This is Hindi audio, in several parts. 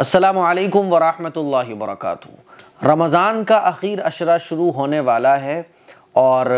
अस्सलाम वालेकुम वरहमतुल्लाहि वबरकातुहू रमज़ान का आखिर अशरा शुरू होने वाला है और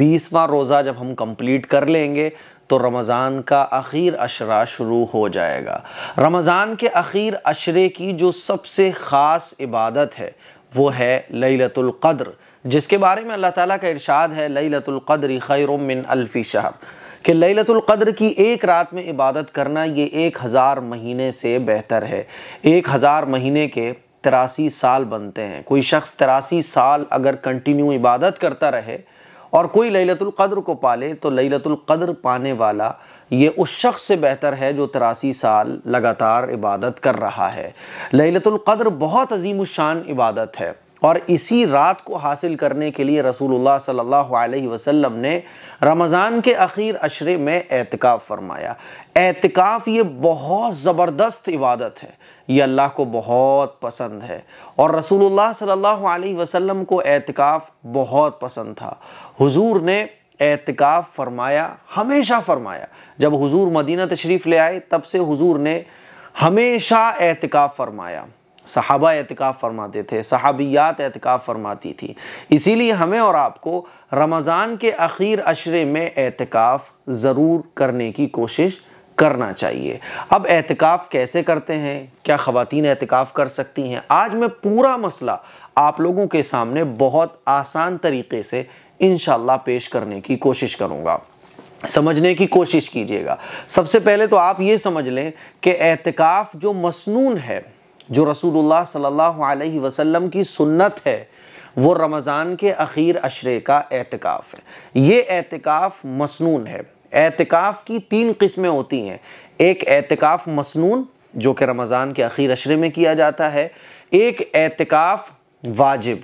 बीसवा रोज़ा जब हम कंप्लीट कर लेंगे तो रमज़ान का आखिर अशरा शुरू हो जाएगा रमज़ान के आखिर अशरे की जो सबसे ख़ास इबादत है वो है लैलतुल्क़द्र जिसके बारे में अल्लाह ताला का इरशाद है लैलतुल्क़द्र खैर मिन अल्फ़ी शहर कि लैलतुल कद्र की एक रात में इबादत करना ये एक हज़ार महीने से बेहतर है एक हज़ार महीने के तिरासी साल बनते हैं कोई शख्स तिरासी साल अगर कंटिन्यू इबादत करता रहे और कोई लैलतुल कद्र को पाले तो लैलतुल कद्र पाने वाला ये उस शख्स से बेहतर है जो तिरासी साल लगातार इबादत कर रहा है लैलतुल कद्र बहुत अजीम शान इबादत है और इसी रात को हासिल करने के लिए रसूलुल्लाह सल्लल्लाहु अलैहि वसल्लम ने रमज़ान के अख़ीर अशरे में एतकाफ़ फरमाया एतकाफ़ ये बहुत ज़बरदस्त इबादत है ये अल्लाह को बहुत पसंद है और रसूलुल्लाह सल्लल्लाहु अलैहि वसल्लम को एतकाफ़ बहुत पसंद था हुजूर ने एतकाफ़ फरमाया हमेशा फरमाया जब हुजूर मदीना तशरीफ़ ले आए तब से हुजूर ने हमेशा एहतिकाफ़ फरमाया सहाबा एहतिकाफ़ फरमाते थे सहाबियात एहतिकाफ़ फरमाती थी इसीलिए हमें और आपको रमज़ान के अखीर अशरे में एहतिकाफ़ ज़रूर करने की कोशिश करना चाहिए अब एहतिकाफ़ कैसे करते हैं क्या ख़वातीन एहतिकाफ़ कर सकती हैं आज मैं पूरा मसला आप लोगों के सामने बहुत आसान तरीके से इन पेश करने की कोशिश करूँगा समझने की कोशिश कीजिएगा सबसे पहले तो आप ये समझ लें कि एहतिकाफ़ जो मसनून है जो रसूलुल्लाह सल्लल्लाहु अलैहि वसल्लम की सुन्नत है वो रमज़ान के अखीर अशरे का एहतिकाफ़ है ये एहतिकाफ़ मसनून है एतिकाफ़ की तीन किस्में होती हैं एक एहतिकाफ़ मसनून जो कि रमज़ान के अखीर अशरे में किया जाता है एक एहतिकाफ़ वाजिब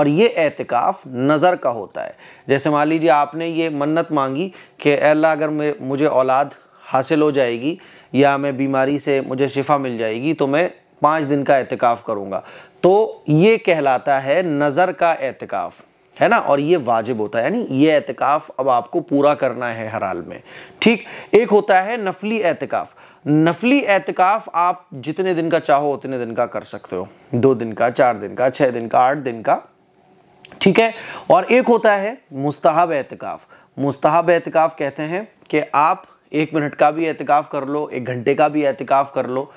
और ये एहतिकाफ़ नज़र का होता है जैसे मान लीजिए आपने ये मन्नत मांगी कि अल्लाह अगर मुझे औलाद हासिल हो जाएगी या मैं बीमारी से मुझे शिफा मिल जाएगी तो मैं पाँच दिन का एहतिकाफ़ करूँगा तो ये कहलाता है नज़र का एहतिकाफ़ है ना और ये वाजिब होता है यानी ये एहतिकाफ़ अब आपको पूरा करना है हर हाल में ठीक एक होता है नफली एहतिकाफ़ नफली एहतिकाफ़ आप जितने दिन का चाहो उतने दिन का कर सकते हो दो दिन का चार दिन का छः दिन का आठ दिन का ठीक है और एक होता है मुस्तहब एहतिकाफ़ मुस्तहब एहतिकाफ़ कहते हैं कि आप एक मिनट का भी एहतिकाफ़ कर लो एक घंटे का भी एहतिकाफ़ कर लो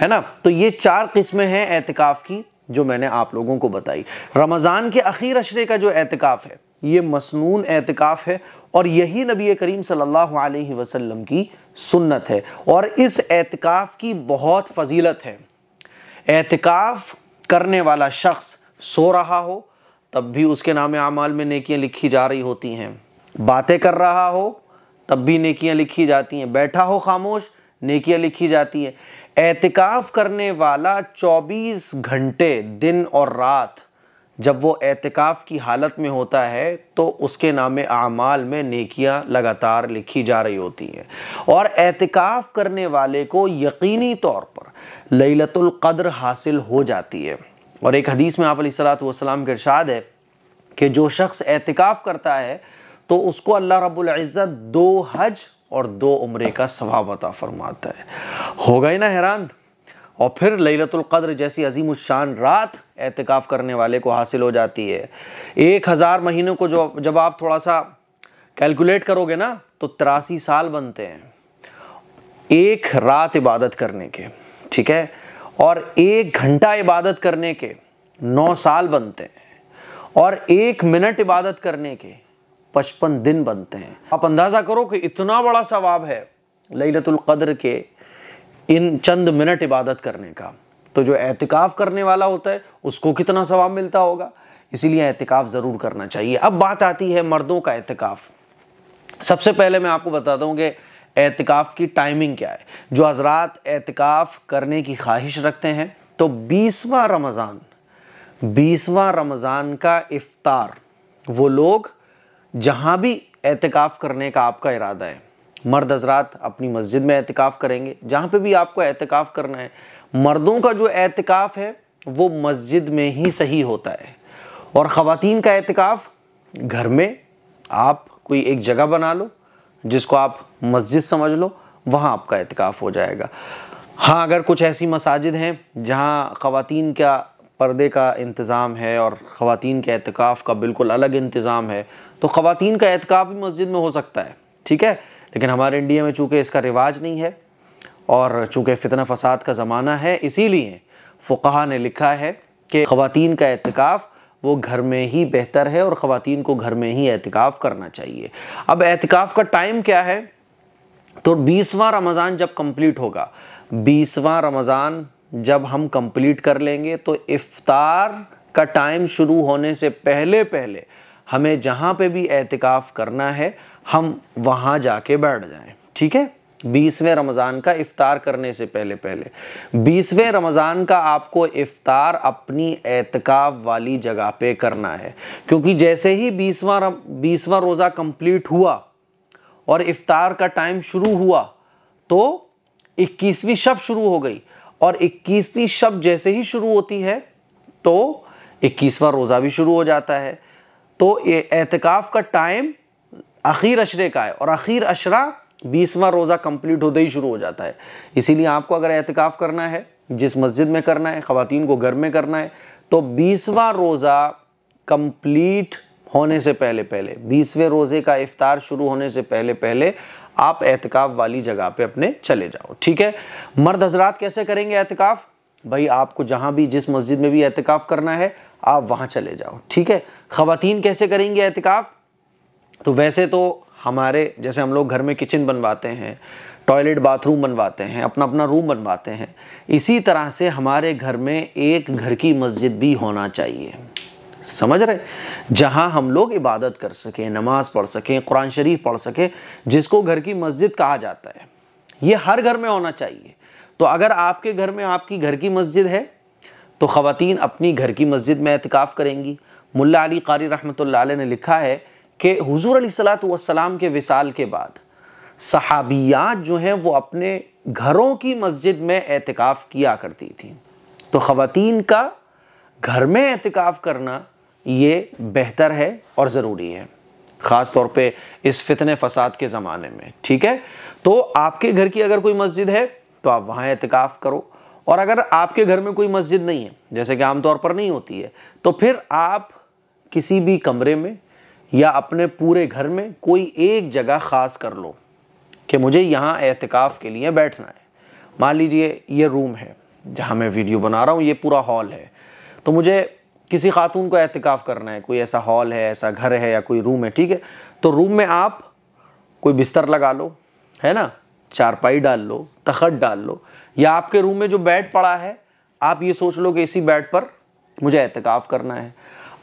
है ना तो ये चार किस्में हैं एहतिकाफ़ की जो मैंने आप लोगों को बताई रमज़ान के अख़ीर अशरे का जो एहतिकाफ़ है ये मसनून एहतिकाफ़ है और यही नबी करीम सल्लल्लाहु अलैहि वसल्लम की सुन्नत है और इस एहतिकाफ़ की बहुत फजीलत है एहतिकाफ़ करने वाला शख्स सो रहा हो तब भी उसके नाम आमाल में नेकियां लिखी जा रही होती हैं बातें कर रहा हो तब भी नेकियां लिखी जाती हैं बैठा हो खामोश नेकियां लिखी जाती हैं एहतिकाफ करने वाला 24 घंटे दिन और रात जब वो एहतिकाफ की हालत में होता है तो उसके नाम आमाल में नेकियां लगातार लिखी जा रही होती हैं और एहतिकाफ करने वाले को यकीनी तौर पर ललतुल कद्र हासिल हो जाती है और एक हदीस में आप सलाम के इरशाद है कि जो शख्स एहतिकाफ करता है तो उसको अल्लाह रब्ज़त दो हज और दो उम्रे का स्वभाव अता फरमाता है हो गए ना हैरान और फिर ललतुल्क़द्र जैसी अजीम शान रात एहतिकाफ़ करने वाले को हासिल हो जाती है एक हज़ार महीनों को जो जब आप थोड़ा सा कैलकुलेट करोगे ना तो तिरासी साल बनते हैं एक रात इबादत करने के ठीक है और एक घंटा इबादत करने के नौ साल बनते हैं और एक मिनट इबादत करने के पचपन दिन बनते हैं आप अंदाज़ा करो कि इतना बड़ा सवाब है कद्र के इन चंद मिनट इबादत करने का तो जो एहतिकाफ़ करने वाला होता है उसको कितना सवाब मिलता होगा इसीलिए एहतिकाफ़ ज़रूर करना चाहिए अब बात आती है मर्दों का एहतिकाफ़ सबसे पहले मैं आपको बता हूँ कि एहतिकाफ़ की टाइमिंग क्या है जो हजरात एहतिकाफ़ करने की ख्वाहिश रखते हैं तो बीसवा रमज़ान बीसवा रमज़ान का इफ्तार वो लोग जहाँ भी एहतिकाफ़ करने का आपका इरादा है मर्द हजरात अपनी मस्जिद में एहतिकाफ़ करेंगे जहाँ पे भी आपको एहतिकाफ़ करना है मर्दों का जो एहतिकाफ़ है वो मस्जिद में ही सही होता है और ख़वातीन का एहतिकाफ़ घर में आप कोई एक जगह बना लो जिसको आप मस्जिद समझ लो वहाँ आपका एहतिकाफ़ हो जाएगा हाँ अगर कुछ ऐसी मसाजिद हैं जहाँ ख़वातीन का पर्दे का इंतज़ाम है और ख़वातीन के एहतिकाफ़ का बिल्कुल अलग इंतज़ाम है तो ख़वान का एहतिकाफ़ भी मस्जिद में हो सकता है ठीक है लेकिन हमारे इंडिया में चूँकि इसका रिवाज नहीं है और चूँकि फितना फसाद का ज़माना है इसीलिए फ़ुका ने लिखा है कि ख़वान का एहतिकाफ़ वो घर में ही बेहतर है और ख़वान को घर में ही एहतिकाफ़ करना चाहिए अब एहतिकाफ़ का टाइम क्या है तो बीसवा रमज़ान जब कंप्लीट होगा बीसवा रमज़ान जब हम कंप्लीट कर लेंगे तो इफ़ार का टाइम शुरू होने से पहले पहले हमें जहाँ पे भी एहतिकाफ़ करना है हम वहाँ जाके बैठ जाएँ ठीक है बीसवें रमज़ान का इफ़ार करने से पहले पहले बीसवें रमज़ान का आपको इफ़ार अपनी एहतिकाफ़ वाली जगह पे करना है क्योंकि जैसे ही बीसवा बीसवा रोज़ा कंप्लीट हुआ और इफ़ार का टाइम शुरू हुआ तो इक्कीसवीं शब शुरू हो गई और इक्कीसवीं शब जैसे ही शुरू होती है तो इक्कीसवा रोज़ा भी शुरू हो जाता है तो एहतिकाफ़ का टाइम आखिर अशरे का है और आखिर अशरा बीसवा रोज़ा कम्प्लीट होते ही शुरू हो जाता है इसीलिए आपको अगर एहतिकाफ़ करना है जिस मस्जिद में करना है ख़वातीन को घर में करना है तो बीसवा रोज़ा कंप्लीट होने से पहले पहले बीसवें रोज़े का इफ़ार शुरू होने से पहले पहले आप एहतिकाफ़ वाली जगह पे अपने चले जाओ ठीक है मर्द हजरात कैसे करेंगे एहतिकाफ़ भाई आपको जहाँ भी जिस मस्जिद में भी एहतिकाफ़ करना है आप वहाँ चले जाओ ठीक है ख़वातीन कैसे करेंगे एहतिकाफ़ तो वैसे तो हमारे जैसे हम लोग घर में किचन बनवाते हैं टॉयलेट बाथरूम बनवाते हैं अपना अपना रूम बनवाते हैं इसी तरह से हमारे घर में एक घर की मस्जिद भी होना चाहिए समझ रहे जहां हम लोग इबादत कर सकें नमाज़ पढ़ सकें कुरान शरीफ पढ़ सकें जिसको घर की मस्जिद कहा जाता है ये हर घर में होना चाहिए तो अगर आपके घर में आपकी घर की मस्जिद है तो ख़वान अपनी घर की मस्जिद में एहतिकाफ़ करेंगी मुल्ला अली कारी रहमत ने लिखा है कि हजूर सलाम के विसाल के बाद सहाबियात जो हैं वो अपने घरों की मस्जिद में एहतिकाफ़ किया करती थी तो ख़वान का घर में एहतिकाफ़ करना ये बेहतर है और ज़रूरी है ख़ास तौर पे इस फितने फसाद के ज़माने में ठीक है तो आपके घर की अगर कोई मस्जिद है तो आप वहाँ एहतिकाफ़ करो और अगर आपके घर में कोई मस्जिद नहीं है जैसे कि आमतौर पर नहीं होती है तो फिर आप किसी भी कमरे में या अपने पूरे घर में कोई एक जगह ख़ास कर लो कि मुझे यहाँ एहतिकाफ़ के लिए बैठना है मान लीजिए ये रूम है जहाँ मैं वीडियो बना रहा हूँ ये पूरा हॉल है तो मुझे किसी खातून को एहतिकाफ़ करना है कोई ऐसा हॉल है ऐसा घर है या कोई रूम है ठीक है तो रूम में आप कोई बिस्तर लगा लो है ना चारपाई डाल लो तखट डाल लो या आपके रूम में जो बेड पड़ा है आप ये सोच लो कि इसी बेड पर मुझे एहतिकाफ करना है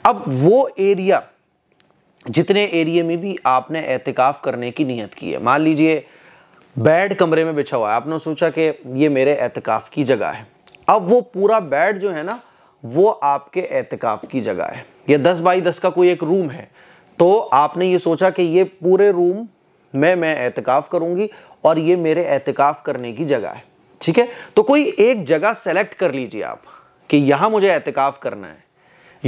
अब वो एरिया जितने एरिए में भी आपने एहतिकाफ करने की नीयत की है मान लीजिए बेड कमरे में बिछा हुआ है आपने सोचा कि ये मेरे एहतिकाफ की जगह है अब वो पूरा बेड जो है ना वो आपके एहतिकाफ की जगह है या दस बाई दस का कोई एक रूम है तो आपने ये सोचा कि ये पूरे रूम में मैं एहतिकाफ करूँगी और ये मेरे एहतिकाफ करने की जगह है ठीक है तो कोई एक जगह सेलेक्ट कर लीजिए आप कि यहां मुझे एहतिकाफ़ करना है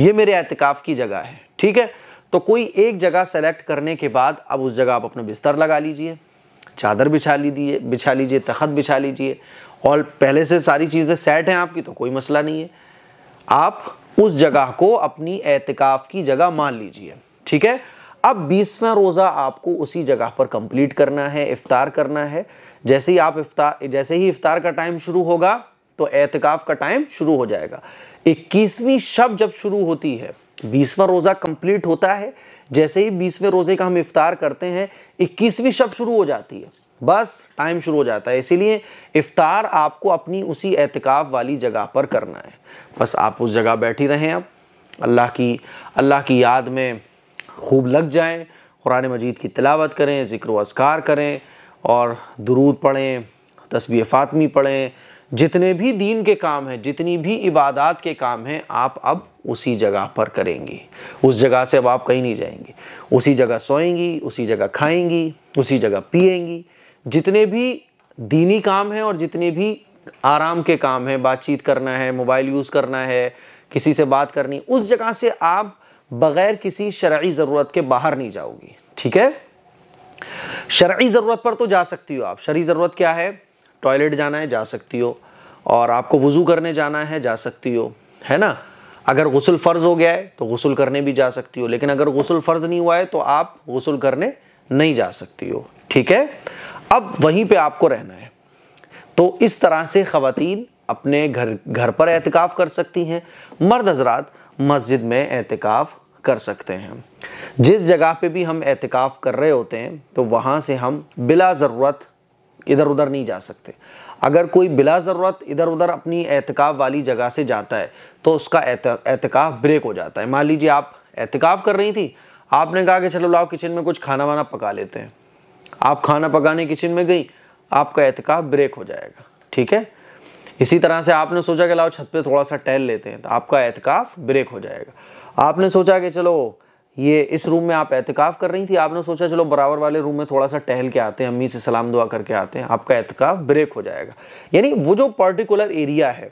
ये मेरे एहतिकाफ़ की जगह है ठीक है तो कोई एक जगह सेलेक्ट करने के बाद अब उस जगह आप अपना बिस्तर लगा लीजिए चादर बिछा लीजिए बिछा लीजिए तखत बिछा लीजिए और पहले से सारी चीज़ें सेट हैं आपकी तो कोई मसला नहीं है आप उस जगह को अपनी एहतिकाफ़ की जगह मान लीजिए ठीक है अब बीसवा रोज़ा आपको उसी जगह पर कंप्लीट करना है इफ्तार करना है जैसे ही आप इफ्तार जैसे ही इफ्तार का टाइम शुरू होगा तो एहतिकाफ का टाइम शुरू हो जाएगा इक्कीसवीं शब जब शुरू होती है बीसवा रोज़ा कंप्लीट होता है जैसे ही बीसवें रोज़े का हम इफ्तार करते हैं इक्कीसवीं शब शुरू हो जाती है बस टाइम शुरू हो जाता है इसीलिए इफ्तार आपको अपनी उसी एहतिकाफ़ वाली जगह पर करना है बस आप उस जगह बैठी रहें अब अल्लाह की अल्लाह की याद में खूब लग जाएं कुरान मजीद की तिलावत करें ज़िक्र असकार करें और दरूद पढ़ें तस्वीर फ़ातमी पढ़ें जितने भी दीन के काम हैं जितनी भी इबादत के काम हैं आप अब उसी जगह पर करेंगी उस जगह से अब आप कहीं नहीं जाएंगी उसी जगह सोएंगी उसी जगह खाएंगी उसी जगह पिएंगी जितने भी दीनी काम हैं और जितने भी आराम के काम हैं बातचीत करना है मोबाइल यूज़ करना है किसी से बात करनी उस जगह से आप बग़ैर किसी शर्य ज़रूरत के बाहर नहीं जाओगी ठीक है शर्ई ज़रूरत पर तो जा सकती हो आप शर् ज़रूरत क्या है टॉयलेट जाना है जा सकती हो और आपको वज़ू करने जाना है जा सकती हो है ना अगर गसल फ़र्ज़ हो गया है तो गसल करने भी जा सकती हो लेकिन अगर गसल फ़र्ज़ नहीं हुआ है तो आप गसल करने नहीं जा सकती हो ठीक है अब वहीं पे आपको रहना है तो इस तरह से ख़वान अपने घर घर पर एहतिकाफ़ कर सकती हैं मर्द हजरात मस्जिद में एहतिकाफ़ कर सकते हैं जिस जगह पे भी हम एहतिकाफ़ कर रहे होते हैं तो वहाँ से हम बिला ज़रूरत इधर उधर नहीं जा सकते अगर कोई बिला ज़रूरत इधर उधर अपनी एहतिकाफ़ वाली जगह से जाता है तो उसका एहतिकाफ़ ब्रेक हो जाता है मान लीजिए आप एहतिकाफ़ कर रही थी आपने कहा कि चलो लाओ किचन में कुछ खाना वाना पका लेते हैं आप खाना पकाने किचन में गई आपका एहतिकाफ़ ब्रेक हो जाएगा ठीक है इसी तरह से आपने सोचा कि लाओ छत पे थोड़ा सा टहल लेते हैं तो आपका एहतिकाफ़ ब्रेक हो जाएगा आपने सोचा कि चलो ये इस रूम में आप एहतिकाफ़ कर रही थी आपने सोचा चलो बराबर वाले रूम में थोड़ा सा टहल के आते हैं अम्मी से सलाम दुआ करके आते हैं आपका एहतिकाफ़ ब्रेक हो जाएगा यानी वो जो पर्टिकुलर एरिया है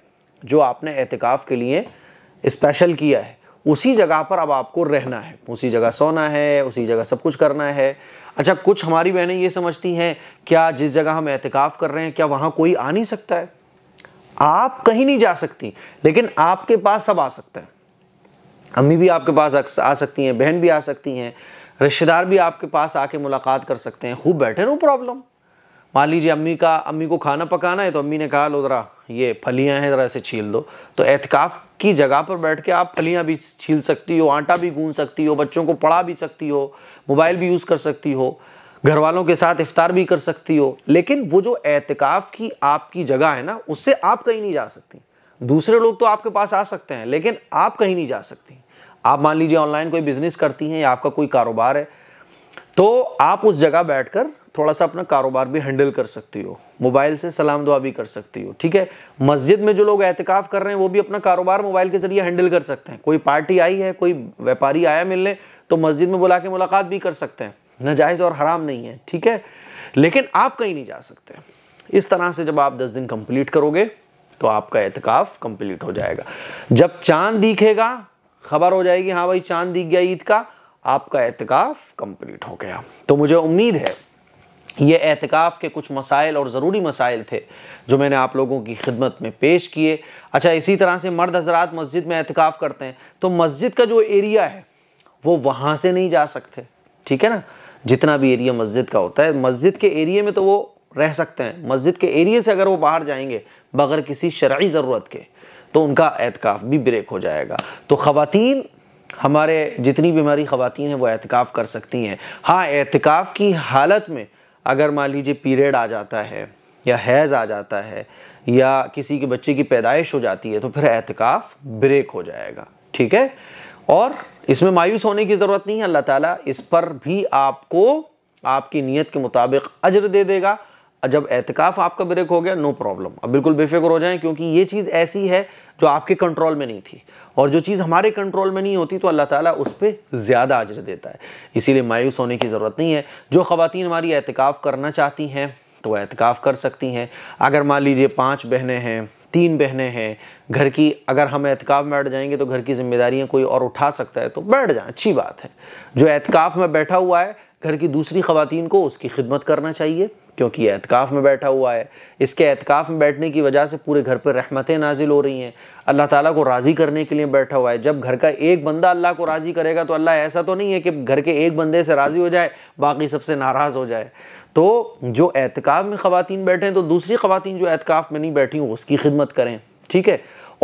जो आपने एहतिकाफ़ के लिए स्पेशल किया है उसी जगह पर अब आपको रहना है उसी जगह सोना है उसी जगह सब कुछ करना है अच्छा कुछ हमारी बहनें ये समझती हैं क्या जिस जगह हम एहतिकाफ़ कर रहे हैं क्या वहाँ कोई आ नहीं सकता है आप कहीं नहीं जा सकती लेकिन आपके पास सब आ सकते हैं अम्मी भी आपके पास आ सकती हैं बहन भी आ सकती हैं रिश्तेदार भी आपके पास आके मुलाकात कर सकते हैं खूब बैठे रहो प्रॉब्लम मान लीजिए अम्मी का अम्मी को खाना पकाना है तो अम्मी ने कहा लो ज़रा ये फलियाँ हैं ज़रा ऐसे छील दो तो एहतिकाफ की जगह पर बैठ के आप फलियाँ भी छील सकती हो आटा भी गूंद सकती हो बच्चों को पढ़ा भी सकती हो मोबाइल भी यूज़ कर सकती हो घर वालों के साथ इफ्तार भी कर सकती हो लेकिन वो जो एहतिकाफ की आपकी जगह है ना उससे आप कहीं नहीं जा सकती दूसरे लोग तो आपके पास आ सकते हैं लेकिन आप कहीं नहीं जा सकती आप मान लीजिए ऑनलाइन कोई बिजनेस करती हैं या आपका कोई कारोबार है तो आप उस जगह बैठकर थोड़ा सा अपना कारोबार भी हैंडल कर सकती हो मोबाइल से सलाम दुआ भी कर सकती हो ठीक है मस्जिद में जो लोग एहतिकाफ कर रहे हैं वो भी अपना कारोबार मोबाइल के जरिए हैंडल कर सकते हैं कोई पार्टी आई है कोई व्यापारी आया मिलने तो मस्जिद में बुला के मुलाकात भी कर सकते हैं नाजायज़ और हराम नहीं है ठीक है लेकिन आप कहीं नहीं जा सकते इस तरह से जब आप दस दिन कंप्लीट करोगे तो आपका एहतिकाफ कंप्लीट हो जाएगा जब चांद दिखेगा खबर हो जाएगी हाँ भाई चांद दिख गया ईद का आपका एहतिकाफ कंप्लीट हो गया तो मुझे उम्मीद है ये एहतिकाफ़ के कुछ मसाइल और ज़रूरी मसाइल थे जो मैंने आप लोगों की खिदमत में पेश किए अच्छा इसी तरह से मर्द हजरात मस्जिद में एहतिकाफ़ करते हैं तो मस्जिद का जो एरिया है वो वहाँ से नहीं जा सकते ठीक है ना जितना भी एरिया मस्जिद का होता है मस्जिद के एरिए में तो वो रह सकते हैं मस्जिद के एरिए से अगर वो बाहर जाएंगे बगैर किसी शर्य ज़रूरत के तो उनका एहतिकाफ भी ब्रेक हो जाएगा तो ख़वातीन हमारे जितनी बीमारी ख़वातीन हैं वो एहतिकाफ़ कर सकती हैं हाँ एहतिकाफ़ की हालत में अगर मान लीजिए पीरियड आ जाता है या हैज़ आ जाता है या किसी के बच्चे की पैदाइश हो जाती है तो फिर एहतिकाफ़ ब्रेक हो जाएगा ठीक है और इसमें मायूस होने की ज़रूरत नहीं है अल्लाह ताला इस पर भी आपको आपकी नीयत के मुताबिक अजर दे देगा जब एहतिकाफ़ आपका ब्रेक हो गया नो प्रॉब्लम अब बिल्कुल बेफिक्र हो जाएं क्योंकि ये चीज़ ऐसी है जो आपके कंट्रोल में नहीं थी और जो चीज़ हमारे कंट्रोल में नहीं होती तो अल्लाह ताला उस पर ज़्यादा अजर देता है इसीलिए मायूस होने की ज़रूरत नहीं है जो ख़वान हमारी एहतिकाफ़ करना चाहती हैं तो वह एहतिकाफ़ कर सकती हैं अगर मान लीजिए पाँच बहनें हैं तीन बहनें हैं घर की अगर हम एहतिकाफ़ में बैठ जाएंगे तो घर की जिम्मेदारियाँ कोई और उठा सकता है तो बैठ जाए अच्छी बात है जो एहतिकाफ़ में बैठा हुआ है घर की दूसरी ख़वातीन को उसकी खिदमत करना चाहिए क्योंकि एतकाफ़ में बैठा हुआ है इसके एतकाफ़ में बैठने की वजह से पूरे घर पर रहमतें नाजिल हो रही हैं अल्लाह ताला को राज़ी करने के लिए बैठा हुआ है जब घर का एक बंदा अल्लाह को राज़ी करेगा तो अल्लाह ऐसा तो नहीं है कि घर के एक बंदे से राज़ी हो जाए बाकी सबसे नाराज़ हो जाए तो जो एतकाफ़ में ख़वान बैठें तो दूसरी ख़वान जो एहतिकाफ में नहीं बैठी हूँ उसकी खिदमत करें ठीक है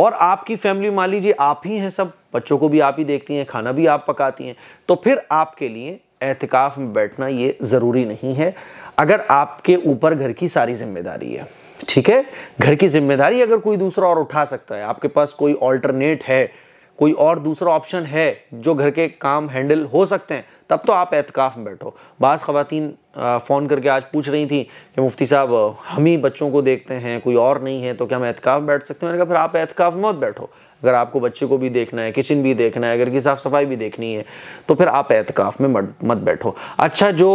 और आपकी फैमिली मान लीजिए आप ही हैं सब बच्चों को भी आप ही देखती हैं खाना भी आप पकाती हैं तो फिर आपके लिए एहतिकाफ़ में बैठना ये ज़रूरी नहीं है अगर आपके ऊपर घर की सारी जिम्मेदारी है ठीक है घर की जिम्मेदारी अगर कोई दूसरा और उठा सकता है आपके पास कोई ऑल्टरनेट है कोई और दूसरा ऑप्शन है जो घर के काम हैंडल हो सकते हैं तब तो आप एहतिकाफ़ में बैठो बास ख़वातीन फ़ोन करके आज पूछ रही थी कि मुफ्ती साहब हम ही बच्चों को देखते हैं कोई और नहीं है तो क्या हम एहतिकाफ़ बैठ सकते हैं मैंने कहा फिर आप एहतिकाफ़ मत बैठो अगर आपको बच्चे को भी देखना है किचन भी देखना है घर की साफ़ सफाई भी देखनी है तो फिर आप एहतकाफ़ में मत बैठो अच्छा जो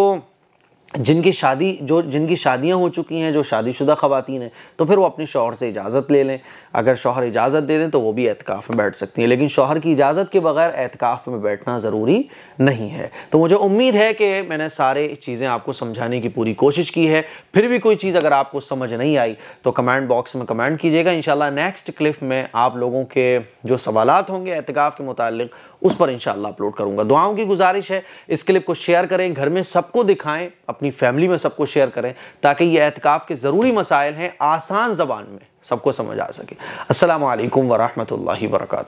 जिनकी शादी जो जिनकी शादियां हो चुकी हैं जो शादीशुदा ख़वातीन हैं तो फिर वो अपने शोहर से इजाज़त ले लें अगर शोहर इजाज़त दे दें तो वो भी एहतिकाफ़ में बैठ सकती हैं लेकिन शोहर की इजाज़त के बगैर एहतिकाफ़ में बैठना ज़रूरी नहीं है तो मुझे उम्मीद है कि मैंने सारे चीज़ें आपको समझाने की पूरी कोशिश की है फिर भी कोई चीज़ अगर आपको समझ नहीं आई तो कमेंट बॉक्स में कमेंट कीजिएगा इन नेक्स्ट क्लिप में आप लोगों के जो सवाल होंगे एहतिकाफ़ के मुतल उस पर इंशाल्लाह अपलोड करूंगा दुआओं की गुजारिश है इस क्लिप को शेयर करें घर में सबको दिखाएं अपनी फैमिली में सबको शेयर करें ताकि ये एहतिकाफ़ के ज़रूरी मसाइल हैं आसान ज़बान में सबको समझ आ सके असलकम वरहमल वर्का